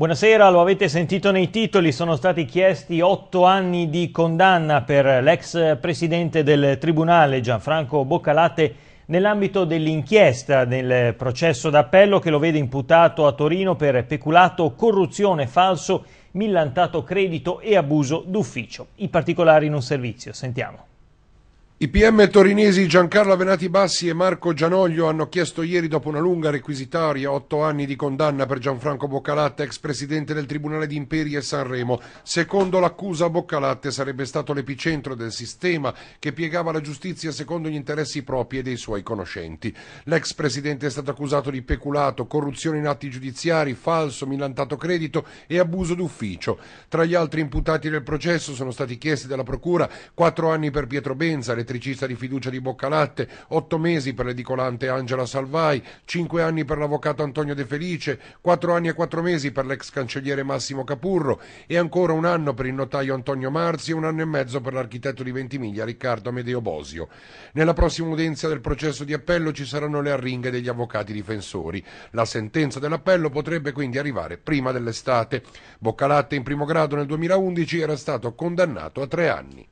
Buonasera, lo avete sentito nei titoli, sono stati chiesti otto anni di condanna per l'ex presidente del Tribunale Gianfranco Boccalatte nell'ambito dell'inchiesta del processo d'appello che lo vede imputato a Torino per peculato, corruzione, falso, millantato credito e abuso d'ufficio. I particolari in un servizio, sentiamo. I PM torinesi Giancarlo Venati Bassi e Marco Gianoglio hanno chiesto ieri, dopo una lunga requisitaria, otto anni di condanna per Gianfranco Boccalatte, ex presidente del Tribunale di Imperi e Sanremo. Secondo l'accusa, Boccalatte sarebbe stato l'epicentro del sistema che piegava la giustizia secondo gli interessi propri e dei suoi conoscenti. L'ex presidente è stato accusato di peculato, corruzione in atti giudiziari, falso, millantato credito e abuso d'ufficio. Tra gli altri imputati del processo sono stati chiesti dalla Procura quattro anni per Pietro Benza, l'elettricista di fiducia di Boccalatte, otto mesi per l'edicolante Angela Salvai, cinque anni per l'avvocato Antonio De Felice, quattro anni e quattro mesi per l'ex cancelliere Massimo Capurro e ancora un anno per il notaio Antonio Marzi e un anno e mezzo per l'architetto di Ventimiglia Riccardo Amedeo Bosio. Nella prossima udienza del processo di appello ci saranno le arringhe degli avvocati difensori. La sentenza dell'appello potrebbe quindi arrivare prima dell'estate. Boccalatte in primo grado nel 2011 era stato condannato a tre anni.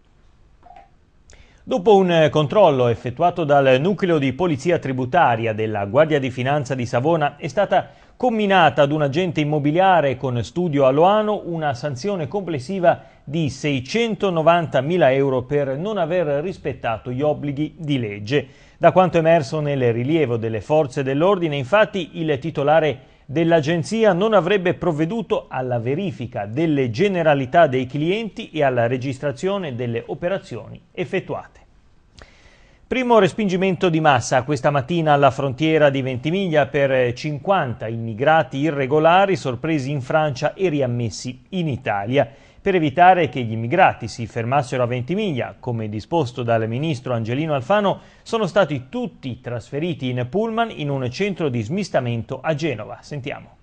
Dopo un eh, controllo effettuato dal nucleo di polizia tributaria della Guardia di Finanza di Savona è stata comminata ad un agente immobiliare con studio a Loano una sanzione complessiva di 690.000 euro per non aver rispettato gli obblighi di legge. Da quanto emerso nel rilievo delle forze dell'ordine, infatti, il titolare dell'agenzia non avrebbe provveduto alla verifica delle generalità dei clienti e alla registrazione delle operazioni effettuate. Primo respingimento di massa questa mattina alla frontiera di Ventimiglia per 50 immigrati irregolari sorpresi in Francia e riammessi in Italia per evitare che gli immigrati si fermassero a Ventimiglia, come disposto dal ministro Angelino Alfano, sono stati tutti trasferiti in pullman in un centro di smistamento a Genova. Sentiamo.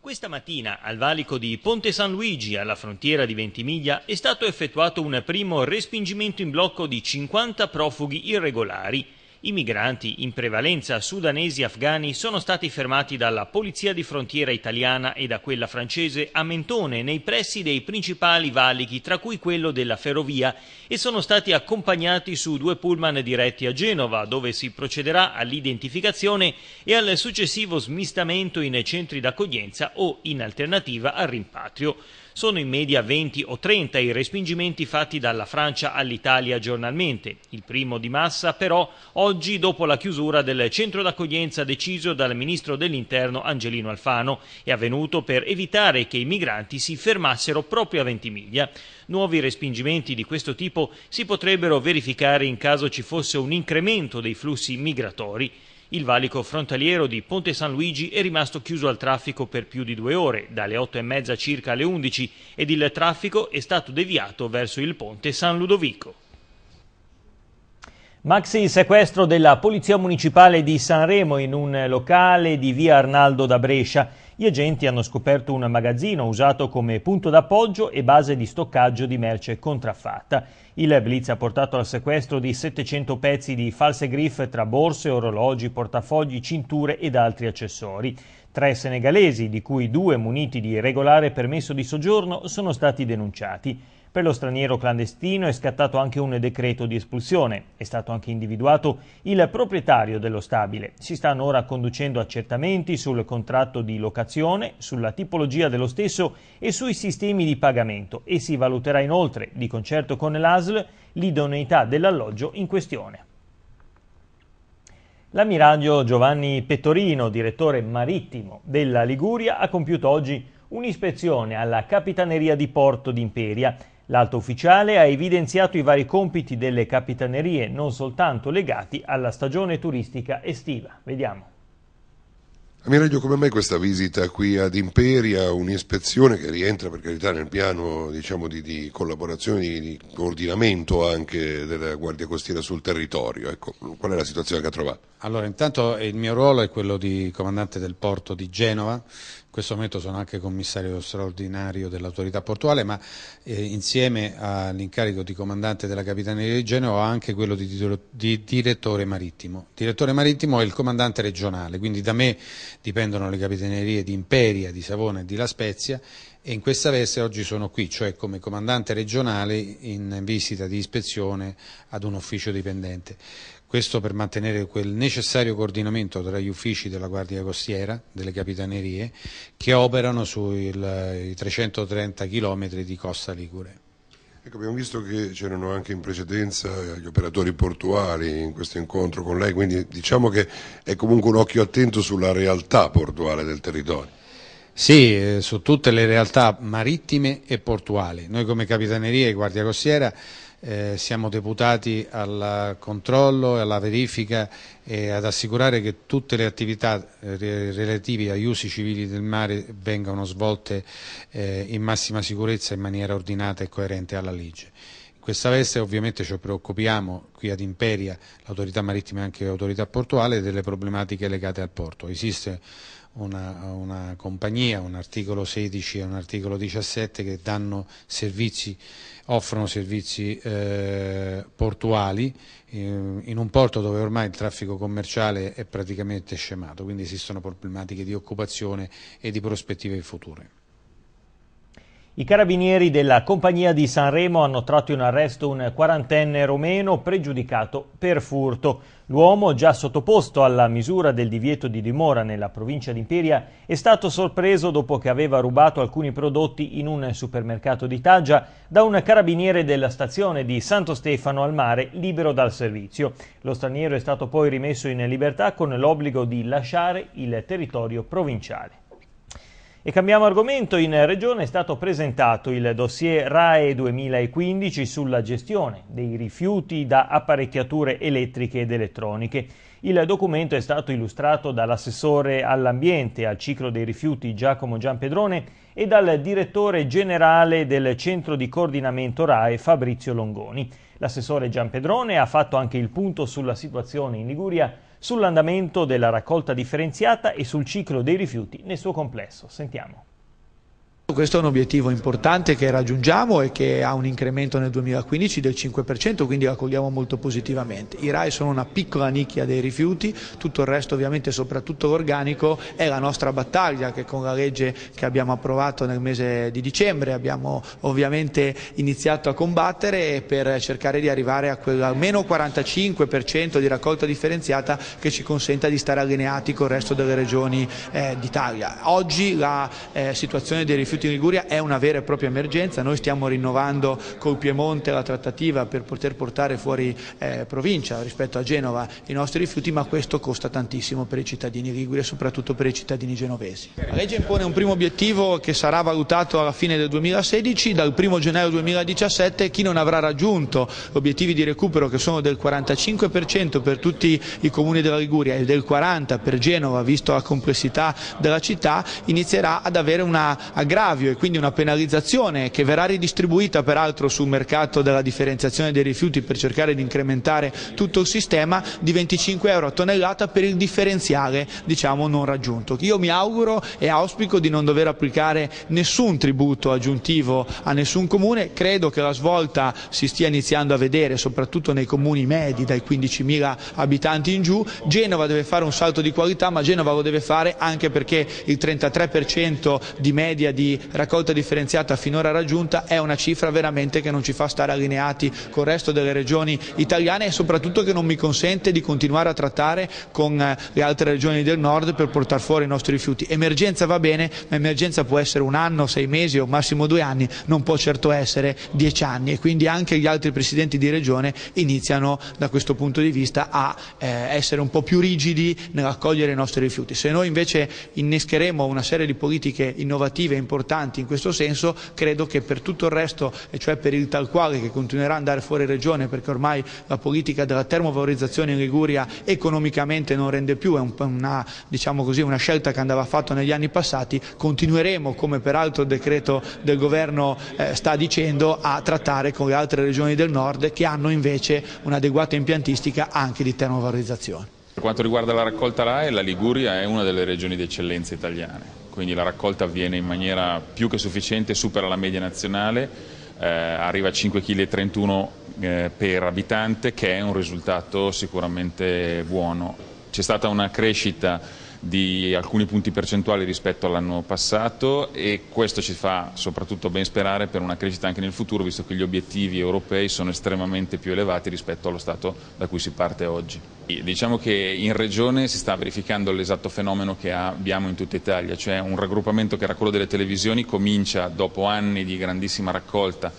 Questa mattina al valico di Ponte San Luigi, alla frontiera di Ventimiglia, è stato effettuato un primo respingimento in blocco di 50 profughi irregolari i migranti, in prevalenza sudanesi e afghani, sono stati fermati dalla polizia di frontiera italiana e da quella francese a Mentone, nei pressi dei principali valichi, tra cui quello della ferrovia, e sono stati accompagnati su due pullman diretti a Genova, dove si procederà all'identificazione e al successivo smistamento in centri d'accoglienza o, in alternativa, al rimpatrio. Sono in media 20 o 30 i respingimenti fatti dalla Francia all'Italia giornalmente. Il primo di massa però oggi dopo la chiusura del centro d'accoglienza deciso dal ministro dell'Interno Angelino Alfano è avvenuto per evitare che i migranti si fermassero proprio a Ventimiglia. Nuovi respingimenti di questo tipo si potrebbero verificare in caso ci fosse un incremento dei flussi migratori il valico frontaliero di Ponte San Luigi è rimasto chiuso al traffico per più di due ore, dalle 8 e mezza circa alle 11, ed il traffico è stato deviato verso il ponte San Ludovico. Maxi sequestro della Polizia Municipale di Sanremo in un locale di via Arnaldo da Brescia gli agenti hanno scoperto un magazzino usato come punto d'appoggio e base di stoccaggio di merce contraffatta. Il blitz ha portato al sequestro di 700 pezzi di false griffe tra borse, orologi, portafogli, cinture ed altri accessori. Tre senegalesi, di cui due muniti di regolare permesso di soggiorno, sono stati denunciati. Per lo straniero clandestino è scattato anche un decreto di espulsione. È stato anche individuato il proprietario dello stabile. Si stanno ora conducendo accertamenti sul contratto di locazione, sulla tipologia dello stesso e sui sistemi di pagamento e si valuterà inoltre, di concerto con l'ASL, l'idoneità dell'alloggio in questione. L'ammiraglio Giovanni Pettorino, direttore marittimo della Liguria, ha compiuto oggi un'ispezione alla Capitaneria di Porto d'Imperia L'alto ufficiale ha evidenziato i vari compiti delle capitanerie, non soltanto legati alla stagione turistica estiva. Vediamo. Ammiraglio, come mai questa visita qui ad Imperia, un'ispezione che rientra per carità nel piano diciamo, di, di, collaborazione, di, di, coordinamento anche della Guardia Costiera sul territorio? Ecco, qual è la situazione che ha trovato? Allora, intanto il mio ruolo è quello di comandante del porto di Genova, in questo momento sono anche commissario straordinario dell'autorità portuale, ma eh, insieme all'incarico di comandante della Capitaneria di Genova ho anche quello di, titolo, di direttore marittimo. Direttore marittimo è il comandante regionale, quindi da me dipendono le capitanerie di Imperia, di Savona e di La Spezia e in questa veste oggi sono qui, cioè come comandante regionale in visita di ispezione ad un ufficio dipendente. Questo per mantenere quel necessario coordinamento tra gli uffici della Guardia Costiera, delle Capitanerie, che operano sui 330 km di costa Ligure. Ecco, abbiamo visto che c'erano anche in precedenza gli operatori portuali in questo incontro con lei, quindi diciamo che è comunque un occhio attento sulla realtà portuale del territorio. Sì, eh, su tutte le realtà marittime e portuali. Noi come Capitanerie e Guardia Costiera eh, siamo deputati al controllo e alla verifica e ad assicurare che tutte le attività eh, relative agli usi civili del mare vengano svolte eh, in massima sicurezza in maniera ordinata e coerente alla legge. In questa veste ovviamente ci preoccupiamo qui ad Imperia, l'autorità marittima e anche l'autorità portuale, delle problematiche legate al porto. Esiste una, una compagnia, un articolo 16 e un articolo 17 che servizi, offrono servizi eh, portuali eh, in un porto dove ormai il traffico commerciale è praticamente scemato, quindi esistono problematiche di occupazione e di prospettive future. I carabinieri della compagnia di Sanremo hanno tratto in arresto un quarantenne romeno pregiudicato per furto. L'uomo, già sottoposto alla misura del divieto di dimora nella provincia di Imperia, è stato sorpreso dopo che aveva rubato alcuni prodotti in un supermercato di Taggia da un carabiniere della stazione di Santo Stefano al mare libero dal servizio. Lo straniero è stato poi rimesso in libertà con l'obbligo di lasciare il territorio provinciale. E cambiamo argomento, in Regione è stato presentato il dossier RAE 2015 sulla gestione dei rifiuti da apparecchiature elettriche ed elettroniche. Il documento è stato illustrato dall'assessore all'ambiente al ciclo dei rifiuti Giacomo Giampedrone e dal direttore generale del centro di coordinamento RAE Fabrizio Longoni. L'assessore Giampedrone ha fatto anche il punto sulla situazione in Liguria sull'andamento della raccolta differenziata e sul ciclo dei rifiuti nel suo complesso. Sentiamo. Questo è un obiettivo importante che raggiungiamo e che ha un incremento nel 2015 del 5%, quindi lo accogliamo molto positivamente. I RAI sono una piccola nicchia dei rifiuti, tutto il resto ovviamente, soprattutto l'organico, è la nostra battaglia che con la legge che abbiamo approvato nel mese di dicembre abbiamo ovviamente iniziato a combattere per cercare di arrivare a quell'almeno 45% di raccolta differenziata che ci consenta di stare allineati con il resto delle regioni eh, d'Italia. Oggi la eh, situazione dei rifiuti momento in Liguria è una vera e propria emergenza, noi stiamo rinnovando col Piemonte la trattativa per poter portare fuori eh, provincia rispetto a Genova i nostri rifiuti, ma questo costa tantissimo per i cittadini liguri e soprattutto per i cittadini genovesi. La legge impone un primo obiettivo che sarà valutato alla fine del 2016, dal 1 gennaio 2017 chi non avrà raggiunto obiettivi di recupero che sono del 45% per tutti i comuni della Liguria e del 40% per Genova, visto la complessità della città, inizierà ad avere una aggravo aggravio e quindi una penalizzazione che verrà ridistribuita peraltro sul mercato della differenziazione dei rifiuti per cercare di incrementare tutto il sistema di 25 euro a tonnellata per il differenziale diciamo, non raggiunto. Io mi auguro e auspico di non dover applicare nessun tributo aggiuntivo a nessun comune, credo che la svolta si stia iniziando a vedere soprattutto nei comuni medi dai 15.000 abitanti in giù, Genova deve fare un salto di qualità ma Genova lo deve fare anche perché il 33% di media di di raccolta differenziata finora raggiunta è una cifra veramente che non ci fa stare allineati con il resto delle regioni italiane e soprattutto che non mi consente di continuare a trattare con eh, le altre regioni del nord per portare fuori i nostri rifiuti. Emergenza va bene, ma emergenza può essere un anno, sei mesi o massimo due anni, non può certo essere dieci anni e quindi anche gli altri presidenti di regione iniziano da questo punto di vista a eh, essere un po' più rigidi nell'accogliere i nostri rifiuti. Se noi invece innescheremo una serie di politiche innovative e importanti importanti in questo senso, credo che per tutto il resto, e cioè per il tal quale che continuerà ad andare fuori regione perché ormai la politica della termovalorizzazione in Liguria economicamente non rende più, è una, diciamo così, una scelta che andava fatta negli anni passati, continueremo come peraltro il decreto del governo eh, sta dicendo a trattare con le altre regioni del nord che hanno invece un'adeguata impiantistica anche di termovalorizzazione. Per quanto riguarda la raccolta RAE, la Liguria è una delle regioni d'eccellenza italiane quindi la raccolta avviene in maniera più che sufficiente, supera la media nazionale, eh, arriva a 5,31 kg eh, per abitante che è un risultato sicuramente buono. C'è stata una crescita di alcuni punti percentuali rispetto all'anno passato e questo ci fa soprattutto ben sperare per una crescita anche nel futuro visto che gli obiettivi europei sono estremamente più elevati rispetto allo stato da cui si parte oggi. Diciamo che in Regione si sta verificando l'esatto fenomeno che abbiamo in tutta Italia, cioè un raggruppamento che era quello delle televisioni comincia dopo anni di grandissima raccolta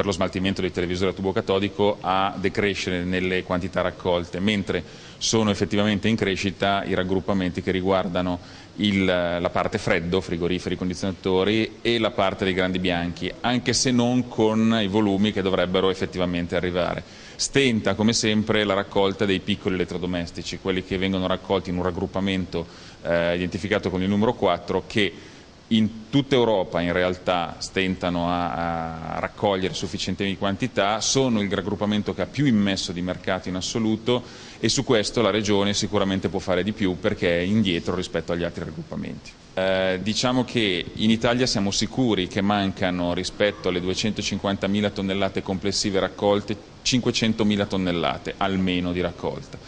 per lo smaltimento dei televisori a tubo catodico a decrescere nelle quantità raccolte, mentre sono effettivamente in crescita i raggruppamenti che riguardano il, la parte freddo, frigoriferi, condizionatori e la parte dei grandi bianchi, anche se non con i volumi che dovrebbero effettivamente arrivare. Stenta come sempre la raccolta dei piccoli elettrodomestici, quelli che vengono raccolti in un raggruppamento eh, identificato con il numero 4 che in tutta Europa in realtà stentano a, a, raccogliere sufficientemente quantità, sono il raggruppamento che ha più immesso di mercato in assoluto e su questo la Regione sicuramente può fare di più perché è indietro rispetto agli altri raggruppamenti. Eh, diciamo che in Italia siamo sicuri che mancano rispetto alle 250.000 tonnellate complessive raccolte 500.000 tonnellate almeno di raccolta.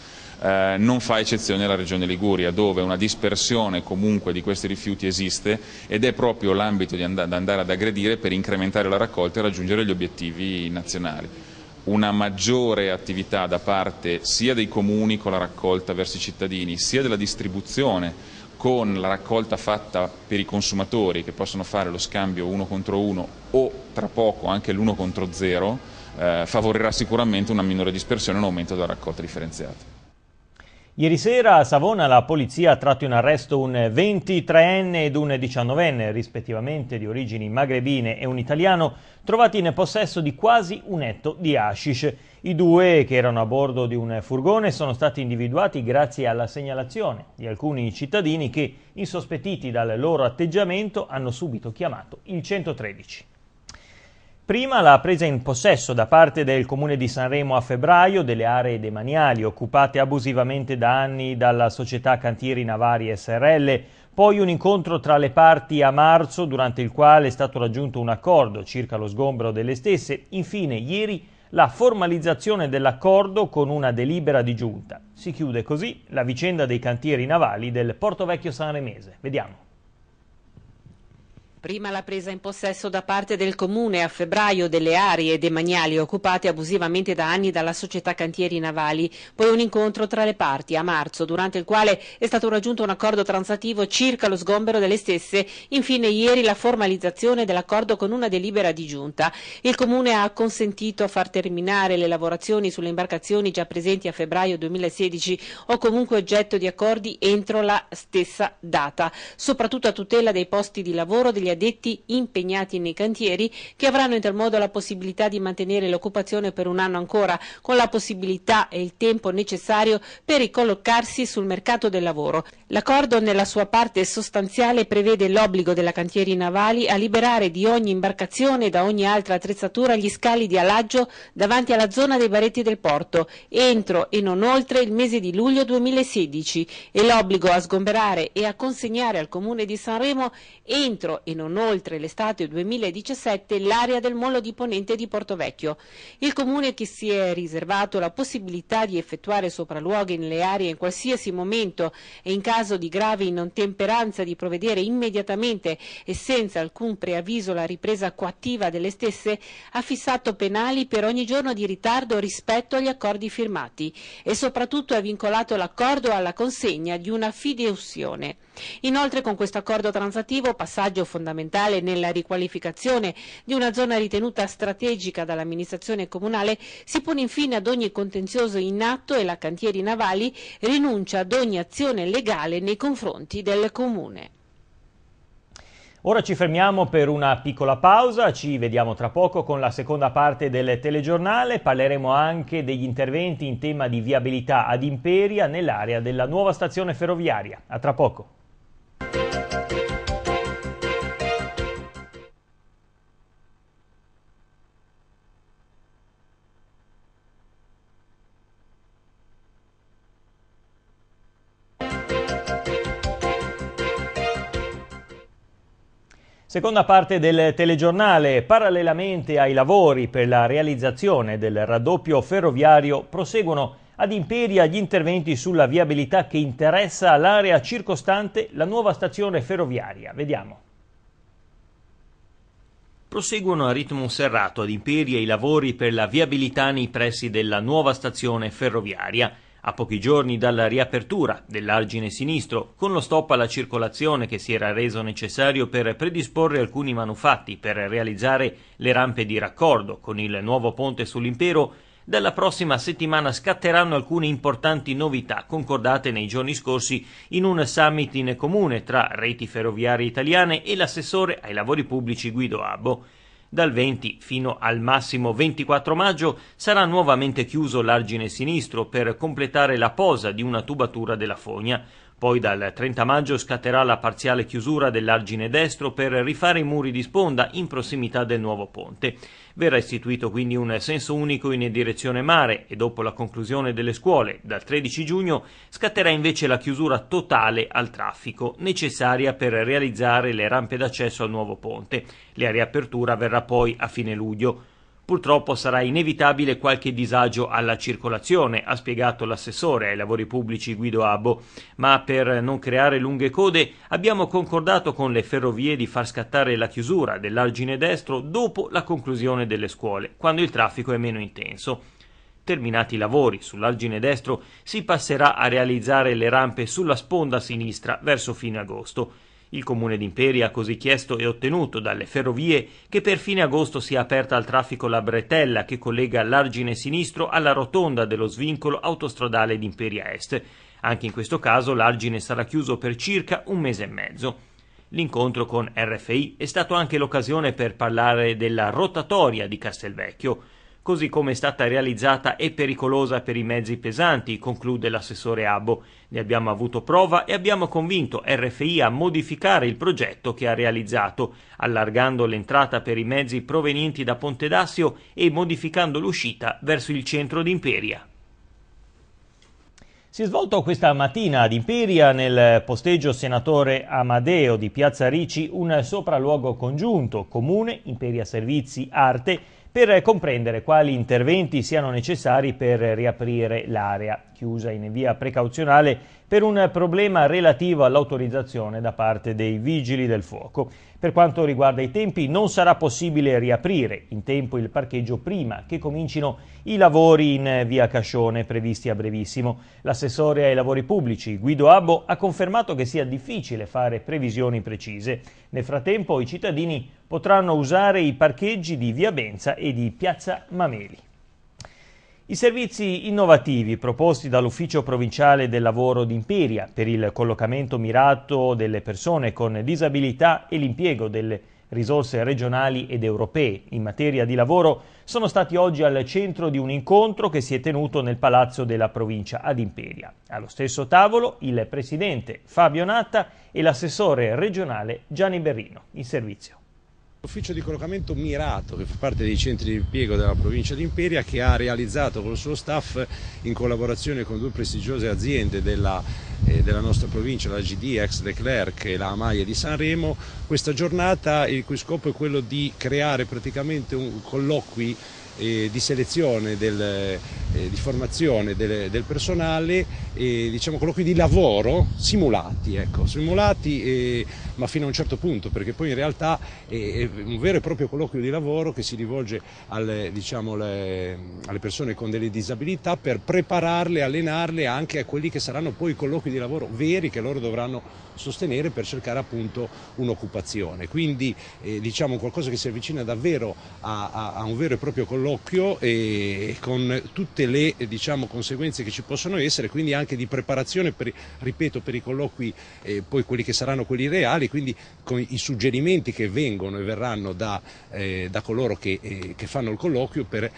Eh, non fa eccezione la regione Liguria, dove una dispersione comunque di questi rifiuti esiste ed è proprio l'ambito da and andare ad aggredire per incrementare la raccolta e raggiungere gli obiettivi nazionali una maggiore attività da parte sia dei comuni con la raccolta verso i cittadini, sia della distribuzione con la raccolta fatta per i consumatori che possono fare lo scambio uno contro uno o tra poco anche l'uno contro zero, eh, favorirà sicuramente una minore dispersione e un aumento della raccolta differenziata. Ieri sera a Savona la polizia ha tratto in arresto un 23enne ed un 19enne, rispettivamente di origini magrebine e un italiano, trovati in possesso di quasi un etto di hashish. I due, che erano a bordo di un furgone, sono stati individuati grazie alla segnalazione di alcuni cittadini che, insospettiti dal loro atteggiamento, hanno subito chiamato il 113. Prima la presa in possesso da parte del Comune di Sanremo a febbraio delle aree demaniali occupate abusivamente da anni dalla società Cantieri Navari SRL, poi un incontro tra le parti a marzo durante il quale è stato raggiunto un accordo circa lo sgombero delle stesse, infine ieri la formalizzazione dell'accordo con una delibera di giunta. Si chiude così la vicenda dei cantieri navali del Porto Vecchio Sanremese. Vediamo. Prima la presa in possesso da parte del Comune a febbraio delle aree demaniali occupate abusivamente da anni dalla società Cantieri Navali, poi un incontro tra le parti a marzo, durante il quale è stato raggiunto un accordo transattivo circa lo sgombero delle stesse, infine ieri la formalizzazione dell'accordo con una delibera di giunta. Il Comune ha consentito a far terminare le lavorazioni sulle imbarcazioni già presenti a febbraio 2016 o comunque oggetto di accordi entro la stessa data, soprattutto a tutela dei posti di lavoro degli addetti impegnati nei cantieri che avranno in tal modo la possibilità di mantenere l'occupazione per un anno ancora con la possibilità e il tempo necessario per ricollocarsi sul mercato del lavoro. L'accordo nella sua parte sostanziale prevede l'obbligo della cantieri navali a liberare di ogni imbarcazione e da ogni altra attrezzatura gli scali di alaggio davanti alla zona dei baretti del porto entro e non oltre il mese di luglio 2016 e l'obbligo a sgomberare e a consegnare al comune di Sanremo entro e non non oltre l'estate 2017 l'area del Molo di Ponente di Porto Vecchio. Il comune che si è riservato la possibilità di effettuare sopralluoghi nelle aree in qualsiasi momento e in caso di grave inottemperanza di provvedere immediatamente e senza alcun preavviso la ripresa coattiva delle stesse, ha fissato penali per ogni giorno di ritardo rispetto agli accordi firmati e soprattutto ha vincolato l'accordo alla consegna di una fideussione. Inoltre con questo accordo transattivo, passaggio fondamentale nella riqualificazione di una zona ritenuta strategica dall'amministrazione comunale, si pone infine ad ogni contenzioso in atto e la Cantieri Navali rinuncia ad ogni azione legale nei confronti del Comune. Ora ci fermiamo per una piccola pausa, ci vediamo tra poco con la seconda parte del telegiornale, parleremo anche degli interventi in tema di viabilità ad Imperia nell'area della nuova stazione ferroviaria. A tra poco. Seconda parte del telegiornale, parallelamente ai lavori per la realizzazione del raddoppio ferroviario, proseguono ad Imperia gli interventi sulla viabilità che interessa l'area circostante la nuova stazione ferroviaria. Vediamo. Proseguono a ritmo serrato ad Imperia i lavori per la viabilità nei pressi della nuova stazione ferroviaria. A pochi giorni dalla riapertura dell'argine sinistro, con lo stop alla circolazione che si era reso necessario per predisporre alcuni manufatti per realizzare le rampe di raccordo con il nuovo ponte sull'impero, dalla prossima settimana scatteranno alcune importanti novità concordate nei giorni scorsi in un summit in comune tra reti ferroviarie italiane e l'assessore ai lavori pubblici Guido Abbo. Dal 20 fino al massimo 24 maggio sarà nuovamente chiuso l'argine sinistro per completare la posa di una tubatura della fogna. Poi dal 30 maggio scatterà la parziale chiusura dell'argine destro per rifare i muri di sponda in prossimità del nuovo ponte. Verrà istituito quindi un senso unico in direzione mare e dopo la conclusione delle scuole, dal 13 giugno, scatterà invece la chiusura totale al traffico, necessaria per realizzare le rampe d'accesso al nuovo ponte. La riapertura verrà poi a fine luglio. Purtroppo sarà inevitabile qualche disagio alla circolazione, ha spiegato l'assessore ai lavori pubblici Guido Abbo, ma per non creare lunghe code abbiamo concordato con le ferrovie di far scattare la chiusura dell'argine destro dopo la conclusione delle scuole, quando il traffico è meno intenso. Terminati i lavori sull'argine destro si passerà a realizzare le rampe sulla sponda sinistra verso fine agosto il comune d'Imperia ha così chiesto e ottenuto dalle ferrovie che per fine agosto sia aperta al traffico la bretella che collega l'argine sinistro alla rotonda dello svincolo autostradale d'Imperia Est. Anche in questo caso l'argine sarà chiuso per circa un mese e mezzo. L'incontro con RFI è stato anche l'occasione per parlare della rotatoria di Castelvecchio, così come è stata realizzata è pericolosa per i mezzi pesanti, conclude l'assessore Abbo. Ne abbiamo avuto prova e abbiamo convinto RFI a modificare il progetto che ha realizzato, allargando l'entrata per i mezzi provenienti da Ponte d'Assio e modificando l'uscita verso il centro d'Imperia. Si è svolto questa mattina ad Imperia, nel posteggio senatore Amadeo di Piazza Ricci, un sopralluogo congiunto, comune, Imperia Servizi, Arte, per comprendere quali interventi siano necessari per riaprire l'area chiusa in via precauzionale per un problema relativo all'autorizzazione da parte dei vigili del fuoco. Per quanto riguarda i tempi, non sarà possibile riaprire in tempo il parcheggio prima che comincino i lavori in via Cascione previsti a brevissimo. L'assessore ai lavori pubblici Guido Abbo ha confermato che sia difficile fare previsioni precise. Nel frattempo i cittadini potranno usare i parcheggi di via Benza e di piazza Mameli. I servizi innovativi proposti dall'Ufficio Provinciale del Lavoro di Imperia per il collocamento mirato delle persone con disabilità e l'impiego delle risorse regionali ed europee in materia di lavoro sono stati oggi al centro di un incontro che si è tenuto nel Palazzo della Provincia ad Imperia. Allo stesso tavolo il presidente Fabio Natta e l'assessore regionale Gianni Berrino in servizio. L'ufficio di collocamento mirato, che fa parte dei centri di impiego della provincia di Imperia, che ha realizzato con il suo staff in collaborazione con due prestigiose aziende della, eh, della nostra provincia, la GD, ex Leclerc e la Amaia di Sanremo, questa giornata il cui scopo è quello di creare praticamente un colloqui eh, di selezione, del, eh, di formazione del, del personale, eh, diciamo colloqui di lavoro simulati, ecco, simulati ma fino a un certo punto, perché poi in realtà è un vero e proprio colloquio di lavoro che si rivolge alle, diciamo, le, alle persone con delle disabilità per prepararle, allenarle anche a quelli che saranno poi i colloqui di lavoro veri che loro dovranno sostenere per cercare appunto un'occupazione. Quindi eh, diciamo qualcosa che si avvicina davvero a, a, a un vero e proprio colloquio colloquio e con tutte le diciamo, conseguenze che ci possono essere, quindi anche di preparazione per, ripeto, per i colloqui, eh, poi quelli che saranno quelli reali, quindi con i suggerimenti che vengono e verranno da, eh, da coloro che, eh, che, fanno il colloquio per eh,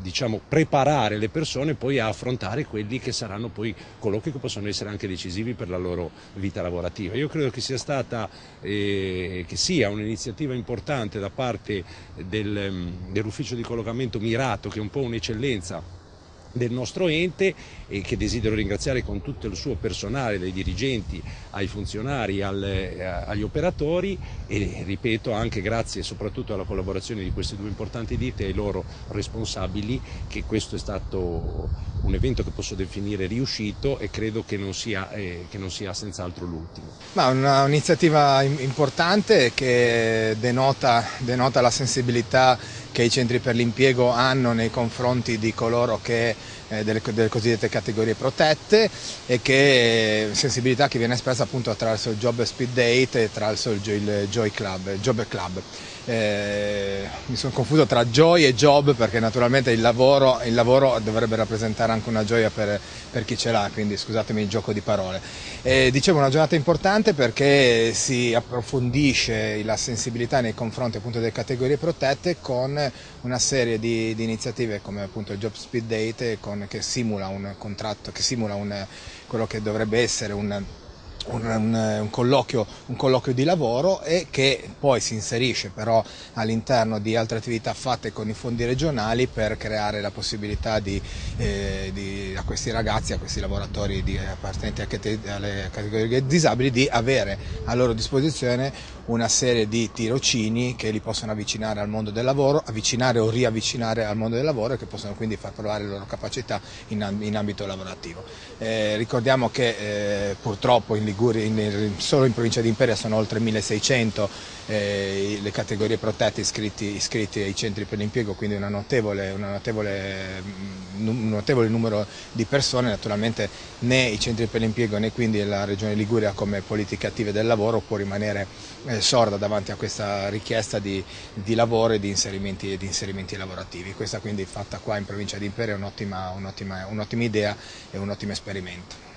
diciamo, preparare le persone poi a affrontare quelli che saranno poi colloqui che possono essere anche decisivi per la loro vita lavorativa. Io credo che sia stata, eh, che sia un'iniziativa importante da parte del, mm, dell'ufficio di colloquio collocamento mirato che è un po' un'eccellenza del nostro ente e che desidero ringraziare con tutto il suo personale, dai dirigenti ai funzionari, al, eh, agli operatori e ripeto anche grazie soprattutto alla collaborazione di queste due importanti ditte e ai loro responsabili che questo è stato un evento che posso definire riuscito e credo che non sia, eh, che non sia senz'altro l'ultimo. Ma una, un'iniziativa importante che denota, denota la sensibilità che i centri per l'impiego hanno nei confronti di coloro che eh, delle, delle, cosiddette categorie protette e che eh, sensibilità che viene espressa appunto attraverso il Job Speed Date e attraverso il, il Joy Club. Il job Club. Eh, mi sono confuso tra joy e job perché naturalmente il lavoro, il lavoro dovrebbe rappresentare anche una gioia per, per, chi ce l'ha, quindi scusatemi il gioco di parole. Eh, dicevo una giornata importante perché si approfondisce la sensibilità nei confronti appunto delle categorie protette con una serie di, di iniziative come appunto il Job Speed Date con che simula un contratto, che simula un, quello che dovrebbe essere un un, un, un, colloquio, un, colloquio, di lavoro e che poi si inserisce però all'interno di altre attività fatte con i fondi regionali per creare la possibilità di, eh, di, a questi ragazzi, a questi lavoratori di, appartenenti alle categorie disabili di avere a loro disposizione una serie di tirocini che li possono avvicinare al mondo del lavoro, avvicinare o riavvicinare al mondo del lavoro e che possono quindi far provare le loro capacità in, ambito lavorativo. Eh, ricordiamo che eh, purtroppo in Liguria, in, solo in provincia di Imperia sono oltre 1600 eh, le categorie protette iscritti ai centri per l'impiego, quindi una notevole, una notevole, mm, un notevole numero di persone, naturalmente né i centri per l'impiego né quindi la Regione Liguria come politiche attive del lavoro può rimanere eh, sorda davanti a questa richiesta di, di lavoro e di inserimenti, di inserimenti, lavorativi. Questa quindi fatta qua in provincia di Imperia è un'ottima un un idea e un ottimo esperimento.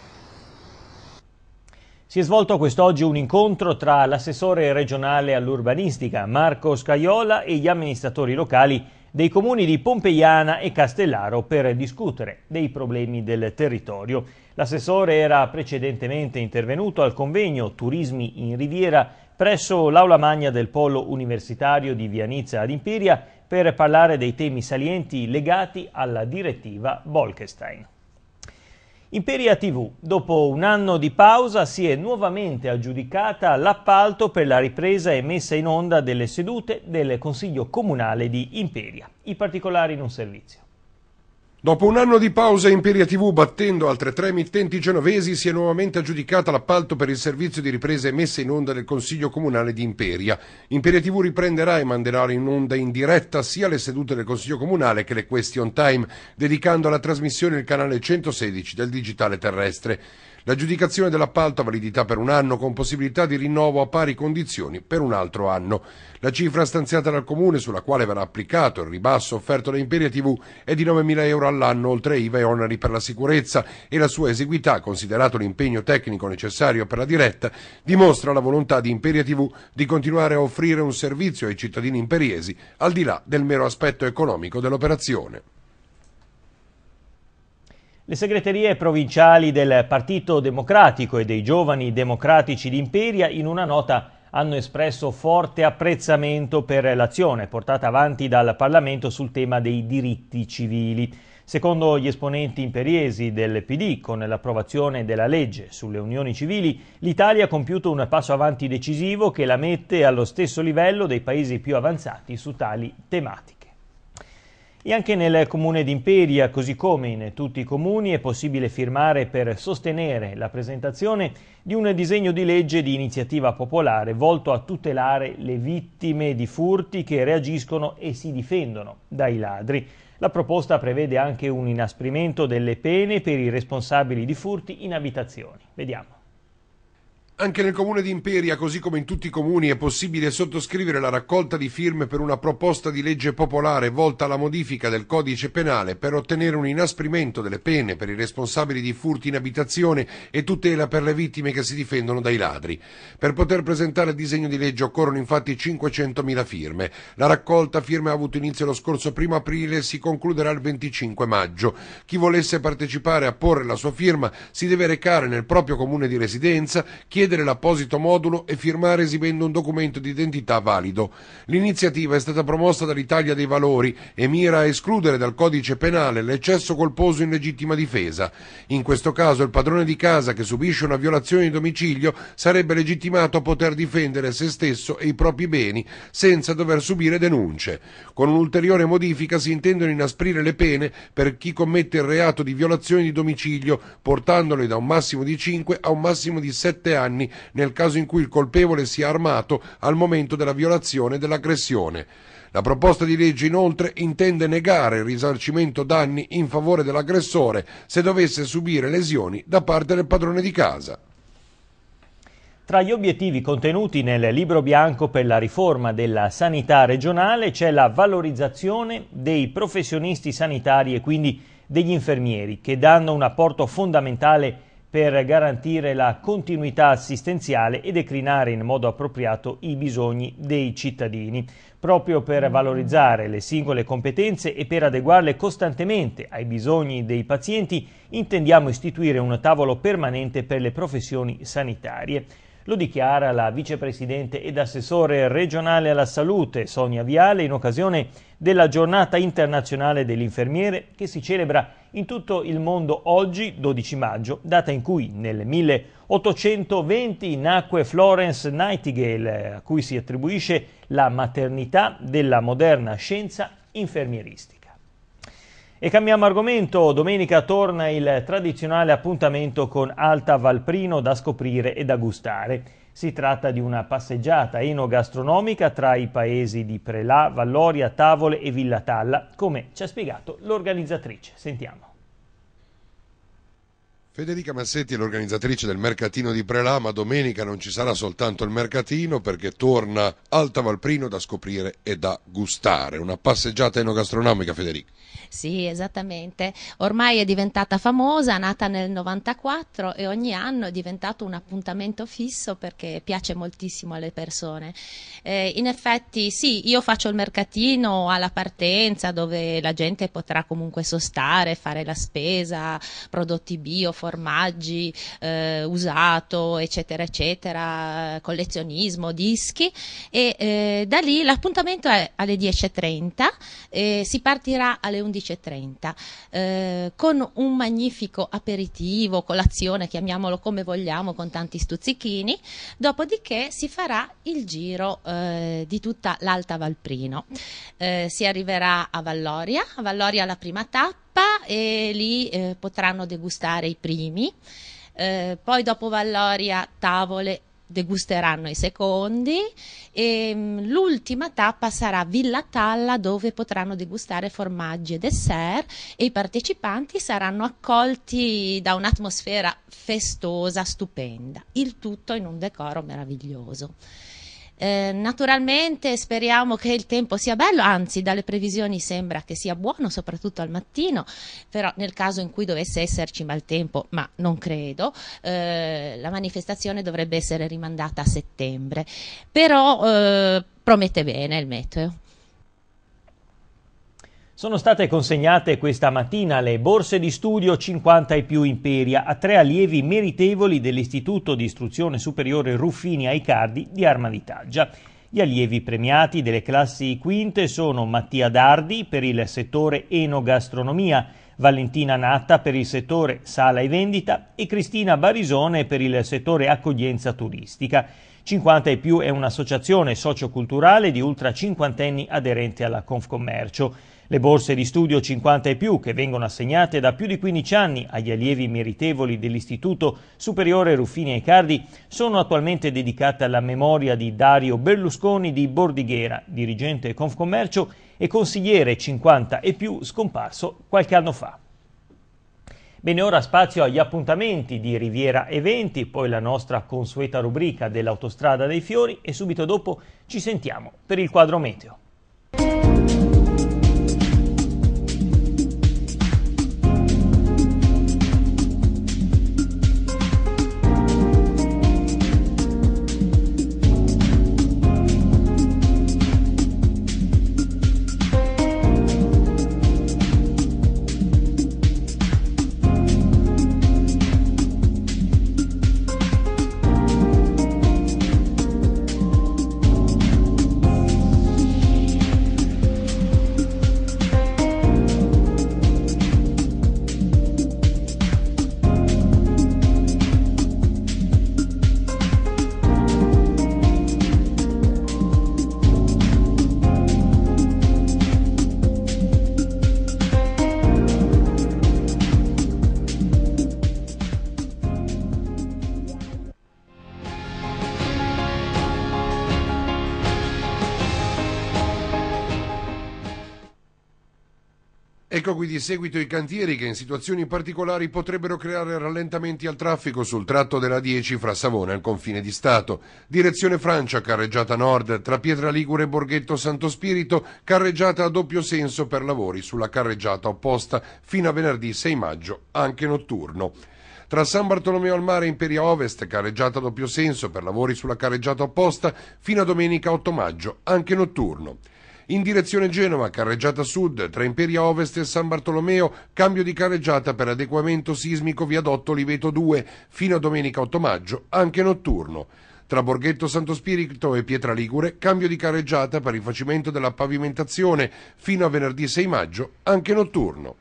Si è svolto quest'oggi un incontro tra l'assessore regionale all'urbanistica Marco Scaiola e gli amministratori locali dei comuni di Pompeiana e Castellaro per discutere dei problemi del territorio. L'assessore era precedentemente intervenuto al convegno Turismi in Riviera presso l'Aula Magna del Polo Universitario di Vianizza ad Imperia per parlare dei temi salienti legati alla direttiva Bolkestein. Imperia TV, dopo un anno di pausa, si è nuovamente aggiudicata l'appalto per la ripresa e messa in onda delle sedute del Consiglio Comunale di Imperia. I particolari in un servizio. Dopo un anno di pausa, Imperia TV, battendo altre tre emittenti genovesi, si è nuovamente aggiudicata l'appalto per il servizio di ripresa e in onda del Consiglio Comunale di Imperia. Imperia TV riprenderà e manderà in onda in diretta sia le sedute del Consiglio Comunale che le question time, dedicando alla trasmissione il canale 116 del digitale terrestre. L'aggiudicazione dell'appalto ha validità per un anno con possibilità di rinnovo a pari condizioni per un altro anno. La cifra stanziata dal Comune sulla quale verrà applicato il ribasso offerto da Imperia TV è di 9.000 euro all'anno oltre IVA e oneri per la sicurezza e la sua eseguità, considerato l'impegno tecnico necessario per la diretta, dimostra la volontà di Imperia TV di continuare a offrire un servizio ai cittadini imperiesi al di là del mero aspetto economico dell'operazione. Le segreterie provinciali del Partito Democratico e dei Giovani Democratici d'Imperia in una nota hanno espresso forte apprezzamento per l'azione portata avanti dal Parlamento sul tema dei diritti civili. Secondo gli esponenti imperiesi del PD, con l'approvazione della legge sulle unioni civili, l'Italia ha compiuto un passo avanti decisivo che la mette allo stesso livello dei paesi più avanzati su tali tematiche. E anche nel comune di Imperia, così come in tutti i comuni, è possibile firmare per sostenere la presentazione di un disegno di legge di iniziativa popolare volto a tutelare le vittime di furti che reagiscono e si difendono dai ladri. La proposta prevede anche un inasprimento delle pene per i responsabili di furti in abitazioni. Vediamo. Anche nel comune di Imperia, così come in tutti i comuni, è possibile sottoscrivere la raccolta di firme per una proposta di legge popolare volta alla modifica del codice penale per ottenere un inasprimento delle pene per i responsabili di furti in abitazione e tutela per le vittime che si difendono dai ladri. Per poter presentare il disegno di legge occorrono infatti 500.000 firme. La raccolta firme ha avuto inizio lo scorso 1 aprile e si concluderà il 25 maggio. Chi volesse partecipare a porre la sua firma si deve recare nel proprio comune di residenza, chiedere richiedere l'apposito modulo e firmare esibendo un documento di identità valido. L'iniziativa è stata promossa dall'Italia dei Valori e mira a escludere dal codice penale l'eccesso colposo in legittima difesa. In questo caso il padrone di casa che subisce una violazione di domicilio sarebbe legittimato a poter difendere se stesso e i propri beni senza dover subire denunce. Con un'ulteriore modifica si intendono inasprire le pene per chi commette il reato di violazione di domicilio portandole da un massimo di 5 a un massimo di 7 anni anni nel caso in cui il colpevole sia armato al momento della violazione dell'aggressione. La proposta di legge inoltre intende negare il risarcimento danni in favore dell'aggressore se dovesse subire lesioni da parte del padrone di casa. Tra gli obiettivi contenuti nel libro bianco per la riforma della sanità regionale c'è la valorizzazione dei professionisti sanitari e quindi degli infermieri che danno un apporto fondamentale per garantire la continuità assistenziale e declinare in modo appropriato i bisogni dei cittadini. Proprio per mm. valorizzare le singole competenze e per adeguarle costantemente ai bisogni dei pazienti, intendiamo istituire un tavolo permanente per le professioni sanitarie. Lo dichiara la vicepresidente ed assessore regionale alla salute Sonia Viale in occasione della giornata internazionale dell'infermiere che si celebra in tutto il mondo oggi, 12 maggio, data in cui nel 1820 nacque Florence Nightingale, a cui si attribuisce la maternità della moderna scienza infermieristica. E cambiamo argomento, domenica torna il tradizionale appuntamento con Alta Valprino da scoprire e da gustare. Si tratta di una passeggiata enogastronomica tra i paesi di Prelà, Valloria, Tavole e Villa Talla, come ci ha spiegato l'organizzatrice. Sentiamo. Federica Massetti è l'organizzatrice del mercatino di Prelama. Domenica non ci sarà soltanto il mercatino perché torna Alta Valprino da scoprire e da gustare. Una passeggiata enogastronomica, Federica. Sì, esattamente. Ormai è diventata famosa, nata nel 94 e ogni anno è diventato un appuntamento fisso perché piace moltissimo alle persone. Eh, in effetti, sì, io faccio il mercatino alla partenza dove la gente potrà comunque sostare, fare la spesa, prodotti bio, formaggi, eh, usato, eccetera, eccetera, collezionismo, dischi e eh, da lì l'appuntamento è alle 10.30 e si partirà alle 11.30 eh, con un magnifico aperitivo, colazione, chiamiamolo come vogliamo, con tanti stuzzichini, dopodiché si farà il giro eh, di tutta l'Alta Valprino. Eh, si arriverà a Valloria, a Valloria la prima tappa, e lì eh, potranno degustare i primi. Eh, poi dopo Valloria tavole degusteranno i secondi e mm, l'ultima tappa sarà Villa Talla dove potranno degustare formaggi e dessert e i partecipanti saranno accolti da un'atmosfera festosa, stupenda, il tutto in un decoro meraviglioso. Eh, naturalmente speriamo che il tempo sia bello, anzi dalle previsioni sembra che sia buono, soprattutto al mattino, però nel caso in cui dovesse esserci maltempo, ma non credo, eh, la manifestazione dovrebbe essere rimandata a settembre. Però eh, promette bene il meteo. Sono state consegnate questa mattina le borse di studio 50 e più Imperia a tre allievi meritevoli dell'Istituto di Istruzione Superiore Ruffini Aicardi di Arma di Taggia. Gli allievi premiati delle classi quinte sono Mattia Dardi per il settore enogastronomia, Valentina Natta per il settore sala e vendita e Cristina Barisone per il settore accoglienza turistica. 50 e più è un'associazione socioculturale di ultra cinquantenni aderenti alla Confcommercio. Le borse di studio 50 e più, che vengono assegnate da più di 15 anni agli allievi meritevoli dell'Istituto Superiore Ruffini e Cardi, sono attualmente dedicate alla memoria di Dario Berlusconi di Bordighera, dirigente Confcommercio e consigliere 50 e più scomparso qualche anno fa. Bene, ora spazio agli appuntamenti di Riviera Eventi, poi la nostra consueta rubrica dell'Autostrada dei Fiori e subito dopo ci sentiamo per il quadro meteo. esegui di seguito i cantieri che in situazioni particolari potrebbero creare rallentamenti al traffico sul tratto della 10 fra Savona e il confine di Stato. Direzione Francia, carreggiata nord, tra Pietra Ligure e Borghetto Santo Spirito, carreggiata a doppio senso per lavori sulla carreggiata opposta fino a venerdì 6 maggio, anche notturno tra San Bartolomeo al Mare e Imperia Ovest, carreggiata a doppio senso per lavori sulla carreggiata opposta, fino a domenica 8 maggio, anche notturno. In direzione Genova, carreggiata sud, tra Imperia Ovest e San Bartolomeo, cambio di carreggiata per adeguamento sismico viadotto Liveto 2, fino a domenica 8 maggio, anche notturno. Tra Borghetto Santo Spirito e Pietra Ligure, cambio di carreggiata per rifacimento della pavimentazione fino a venerdì 6 maggio, anche notturno.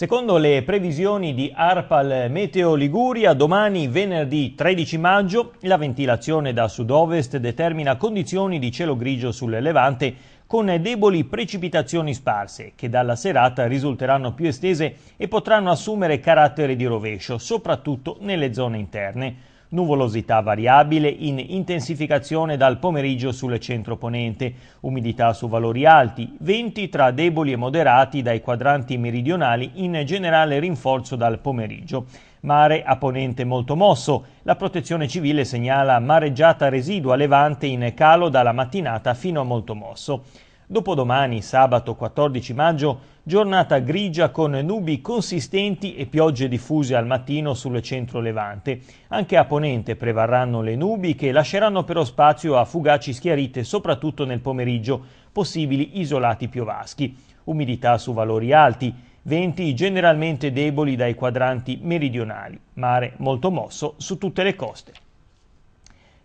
Secondo le previsioni di ARPAL Meteo Liguria, domani venerdì 13 maggio la ventilazione da sud-ovest determina condizioni di cielo grigio sul levante con deboli precipitazioni sparse che dalla serata risulteranno più estese e potranno assumere carattere di rovescio, soprattutto nelle zone interne nuvolosità variabile in intensificazione dal pomeriggio sul centro ponente, umidità su valori alti, venti tra deboli e moderati dai quadranti meridionali in generale rinforzo dal pomeriggio. Mare a ponente molto mosso. La protezione civile segnala mareggiata residua levante in calo dalla mattinata fino a molto mosso. Dopodomani, sabato 14 maggio, giornata grigia con nubi consistenti e piogge diffuse al mattino sul centro-levante. Anche a ponente prevarranno le nubi che lasceranno però spazio a fugaci schiarite soprattutto nel pomeriggio, possibili isolati piovaschi. Umidità su valori alti, venti generalmente deboli dai quadranti meridionali, mare molto mosso su tutte le coste.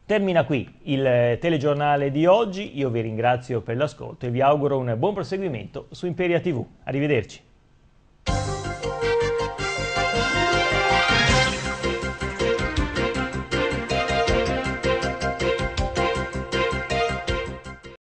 Termina qui il eh, telegiornale di oggi, io vi ringrazio per l'ascolto e vi auguro un buon proseguimento su Imperia TV. Arrivederci.